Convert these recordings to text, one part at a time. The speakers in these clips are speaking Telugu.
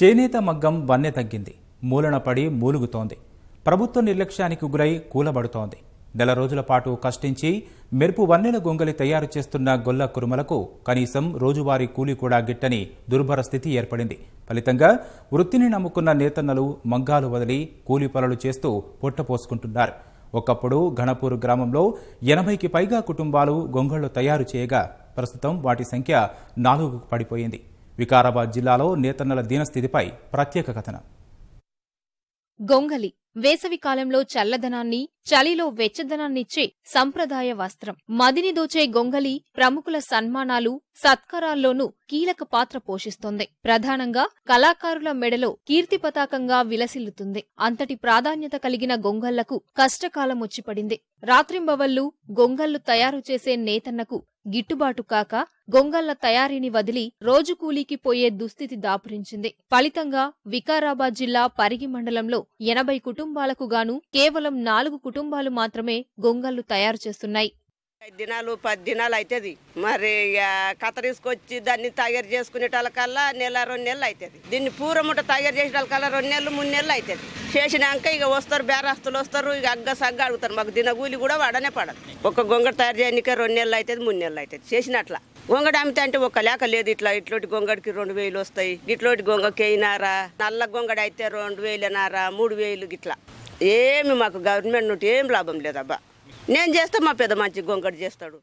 చేనేత మగ్గం వన్నె తగ్గింది మూలన పడి మూలుగుతోంది ప్రభుత్వ నిర్లక్ష్యానికి గురై కూలబడుతోంది నెల రోజుల పాటు కష్టించి మెరుపు వన్నెల గొంగలి తయారు చేస్తున్న గొల్ల కురుమలకు కనీసం రోజువారీ కూలి కూడా గిట్టని దుర్భర స్థితి ఏర్పడింది ఫలితంగా వృత్తిని నమ్ముకున్న నేతన్నలు మగ్గాలు వదిలి కూలి పనులు చేస్తూ పొట్టపోసుకుంటున్నారు ఒకప్పుడు ఘనపూర్ గ్రామంలో ఎనభైకి పైగా కుటుంబాలు గొంగళ్ళు తయారు చేయగా ప్రస్తుతం వాటి సంఖ్య నాలుగుకు పడిపోయింది వికారాబాద్ జిల్లాలో నేతన్నల దీనస్థితిపై ప్రత్యేక కథనం గొంగలి వేసవికాలంలో చల్లదనాన్ని చలిలో వెచ్చదనాన్నిచ్చే సంప్రదాయ వస్త్రం మదిని దోచే గొంగలి ప్రముఖుల సన్మానాలు సత్కారాల్లోనూ కీలక పాత్ర పోషిస్తోంది ప్రధానంగా కళాకారుల మెడలో కీర్తి పతాకంగా విలసిల్లుతుంది అంతటి ప్రాధాన్యత కలిగిన గొంగళ్లకు కష్టకాలం వచ్చిపడింది రాత్రింబవల్లు గొంగళ్లు తయారు చేసే నేతన్నకు గిట్టుబాటు కాక గొంగళ్ల తయారీని వదిలి రోజు పోయే దుస్థితి దాపురించింది ఫలితంగా వికారాబాద్ జిల్లా పరిగి మండలంలో ఎనభై కుటుంబాలకు గాను కేవలం నాలుగు కుటుంబాలు మాత్రమే గొంగళ్లు తయారు చేస్తున్నాయి ఐదు దినాలు పది దినాలు అవుతుంది మరి కతరీసుకొచ్చి దాన్ని తయారు చేసుకునేటల్లా నెల రెండు నెలలు అవుతుంది దీన్ని ముట్ట తయారు చేసేటల్లా రెండు నెలలు మూడు నెలలు అవుతుంది చేసినాక ఇక వస్తారు బేరాస్తులు వస్తారు ఇక అగ్గ సగ్గ అడుగుతారు మాకు దినగూలి కూడా వాడనే పడదు ఒక గొంగడు తయారు చేయడానికి రెండు నెలలు అవుతుంది మూడు నెలలు అవుతుంది చేసినట్లా గొంగడ అమ్మితే అంటే ఒక లేక లేదు ఇట్లా ఇట్లోటి గొంగడికి రెండు వేలు వస్తాయి ఇట్లోటి గొంగకి అయినారా నల్ల గొంగడ అయితే రెండు వేలు అన్నారా మూడు వేలు ఇట్లా ఏమి మాకు గవర్నమెంట్ నుండి ఏం లాభం లేదబ్బా నేను చేస్తా మా పెద్ద మంచి గొంగడు చేస్తాడు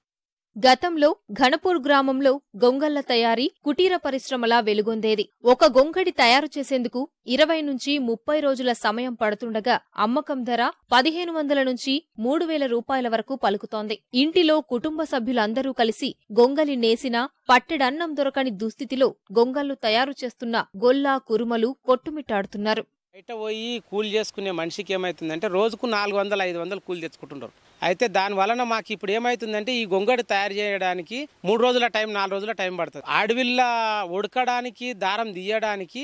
గతంలో ఘనపూర్ గ్రామంలో గొంగళ్ల తయారీ కుటీర పరిశ్రమలా వెలుగొందేది ఒక గొంగడి తయారు చేసేందుకు ఇరవై నుంచి ముప్పై రోజుల సమయం పడుతుండగా అమ్మకం ధర పదిహేను వందల నుంచి మూడు వేల రూపాయల వరకు పలుకుతోంది ఇంటిలో కుటుంబ సభ్యులందరూ కలిసి గొంగలి నేసినా పట్టెడన్నం దొరకని దుస్థితిలో గొంగళ్లు తయారు చేస్తున్న గొల్లా కురుమలు కొట్టుమిట్టాడుతున్నారు బయట పోయి కూలి చేసుకునే మనిషికి ఏమైతుందంటే రోజుకు నాలుగు వందల ఐదు వందలు కూలి తెచ్చుకుంటున్నారు అయితే దాని వలన మాకు ఇప్పుడు ఏమవుతుందంటే ఈ గొంగడి తయారు చేయడానికి మూడు రోజుల టైం నాలుగు రోజుల టైం పడుతుంది అడవిల్లా ఉడకడానికి దారం తీయడానికి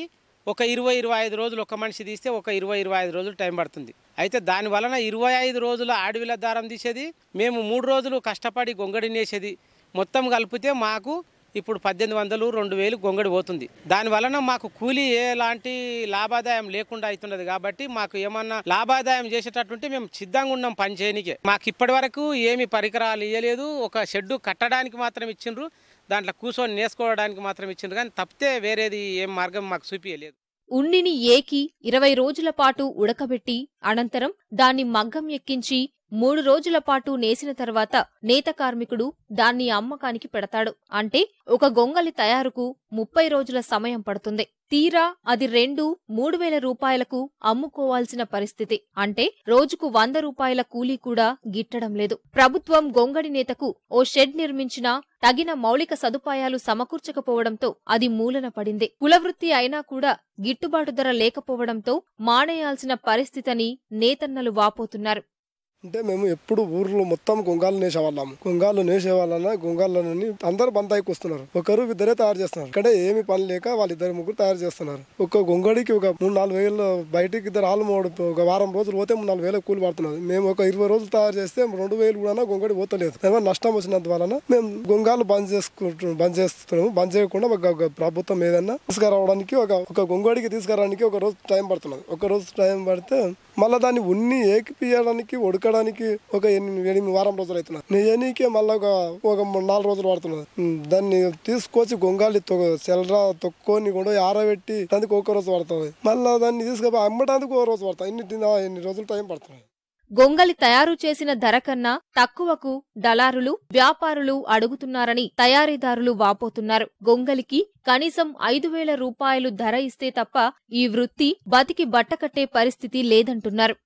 ఒక ఇరవై ఇరవై ఐదు రోజులు ఒక మనిషి తీస్తే ఒక ఇరవై ఇరవై ఐదు రోజులు టైం పడుతుంది అయితే దాని వలన ఇరవై ఐదు రోజుల అడవిల దారం తీసేది మేము మూడు రోజులు కష్టపడి గొంగడినేసేది మొత్తం కలిపితే మాకు ఇప్పుడు పద్దెనిమిది వందలు రెండు వేలు గొంగడి పోతుంది దాని వలన మాకు కూలి ఎలాంటి లాభాదాయం లేకుండా అవుతున్నది కాబట్టి మాకు ఏమన్నా లాభాదాయం చేసేటట్టుంటే మేము సిద్ధంగా ఉన్నాం పని చేయనికే మాకు ఇప్పటి వరకు ఏమి పరికరాలు ఇవ్వలేదు ఒక షెడ్డు కట్టడానికి మాత్రం ఇచ్చిండ్రు దాంట్లో కూర్చొని నేసుకోవడానికి మాత్రం ఇచ్చిండ్రు కానీ తప్పితే వేరేది ఏం మార్గం మాకు చూపించలేదు ఉన్నిని ఏకి ఇరవై రోజుల పాటు ఉడకబెట్టి అనంతరం దాన్ని మగ్గం ఎక్కించి మూడు రోజుల పాటు నేసిన తర్వాత నేత కార్మికుడు దాన్ని అమ్మకానికి పెడతాడు అంటే ఒక గొంగలి తయారుకు ముప్పై రోజుల సమయం పడుతుంది తీరా అది రెండు మూడు వేల రూపాయలకు అమ్ముకోవాల్సిన పరిస్థితి అంటే రోజుకు వంద రూపాయల కూలీ కూడా గిట్టడం లేదు ప్రభుత్వం గొంగడి నేతకు ఓ షెడ్ నిర్మించినా తగిన మౌలిక సదుపాయాలు సమకూర్చకపోవడంతో అది మూలన పడింది కులవృత్తి అయినా కూడా గిట్టుబాటు ధర లేకపోవడంతో మానేయాల్సిన పరిస్థితని నేతన్నలు వాపోతున్నారు అంటే మేము ఎప్పుడు ఊర్లో మొత్తం గొంగాలు నేసేవాళ్ళము గొంగాలు నేసేవాళ్ళన గొంగాళ్ళని అందరు బంతాయికి వస్తున్నారు ఒకరు ఇద్దరే తయారు చేస్తున్నారు ఇక్కడ ఏమి పని లేక వాళ్ళిద్దరు ముగ్గురు తయారు చేస్తున్నారు ఒక గొంగడికి ఒక మూడు నాలుగు వేలు బయటికి ఇద్దరు ఆలు మూడు ఒక వారం రోజులు పోతే మూడు నాలుగు వేలు కూలి పడుతున్నారు మేము ఒక ఇరవై రోజులు తయారు చేస్తే రెండు వేలు కూడా గొంగడి పోతలేదు ఏమైనా నష్టం వచ్చినంత వలన మేము గొంగాలు బంద్ చేసుకుంటు బంద్ చేస్తున్నాము బంద్ చేయకుండా ఒక ప్రభుత్వం ఏదన్నా తీసుకురావడానికి ఒక ఒక గొంగడికి తీసుకురావడానికి ఒక రోజు టైం పడుతున్నది ఒక రోజు టైం పడితే మళ్ళీ దాన్ని ఉన్ని ఏకిపియడానికి ఉడకడానికి ఒక ఎనిమిది వారం రోజులు అవుతున్నది నేనీకే మళ్ళీ ఒక ఒక నాలుగు రోజులు పడుతున్నాను దాన్ని తీసుకొచ్చి గొంగాలి సెల్రా తొక్కొని కూడా ఆరబెట్టి దానికి ఒక రోజు పడుతుంది మళ్ళీ దాన్ని తీసుకుపోయి అమ్మడానికి ఒక రోజు పడుతుంది ఇన్ని ఇన్ని రోజులు టైం పడుతున్నాయి గొంగలి తయారు చేసిన ధర కన్నా తక్కువకు దళారులు వ్యాపారులు అడుగుతున్నారని తయారీదారులు వాపోతున్నారు గొంగలికి కనీసం ఐదు వేల రూపాయలు ధర ఇస్తే తప్ప ఈ వృత్తి బతికి బట్టకట్టే పరిస్థితి లేదంటున్నారు